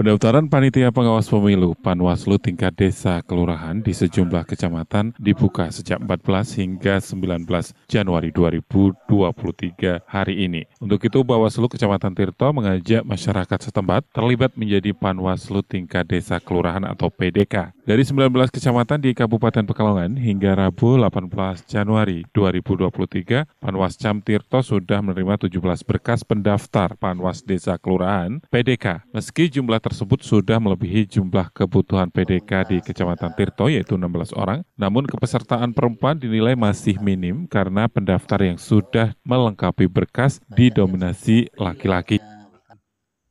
Pendaftaran Panitia Pengawas Pemilu Panwaslu tingkat desa kelurahan di sejumlah kecamatan dibuka sejak 14 hingga 19 Januari 2023 hari ini. Untuk itu, Bawaslu Kecamatan Tirto mengajak masyarakat setempat terlibat menjadi Panwaslu Tingkat Desa Kelurahan atau PDK. Dari 19 kecamatan di Kabupaten Pekalongan hingga Rabu 18 Januari 2023, Panwas Cam Tirto sudah menerima 17 berkas pendaftar Panwas Desa Kelurahan PDK. Meski jumlah tersebut sudah melebihi jumlah kebutuhan PDK di Kecamatan Tirto yaitu 16 orang, namun kepesertaan perempuan dinilai masih minim karena pendaftar yang sudah melengkapi berkas di didominasi iya, iya, laki-laki. Iya,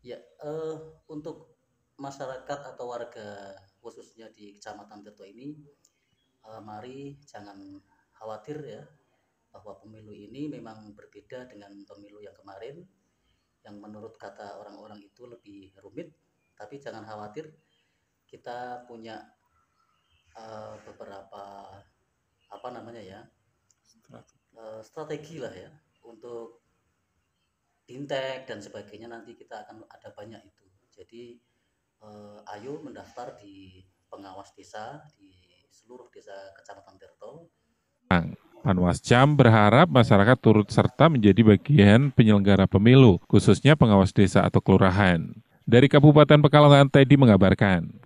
ya, uh, untuk masyarakat atau warga khususnya di Kecamatan Tirto ini, uh, mari jangan khawatir ya bahwa pemilu ini memang berbeda dengan pemilu yang kemarin yang menurut kata orang-orang itu lebih rumit. Tapi jangan khawatir, kita punya uh, beberapa apa namanya ya strategi, uh, strategi lah ya untuk intek dan sebagainya nanti kita akan ada banyak itu jadi eh, ayo mendaftar di pengawas desa di seluruh desa kecamatan Tirto nah, jam berharap masyarakat turut serta menjadi bagian penyelenggara pemilu, khususnya pengawas desa atau kelurahan. Dari Kabupaten Pekalongan, Teddy mengabarkan.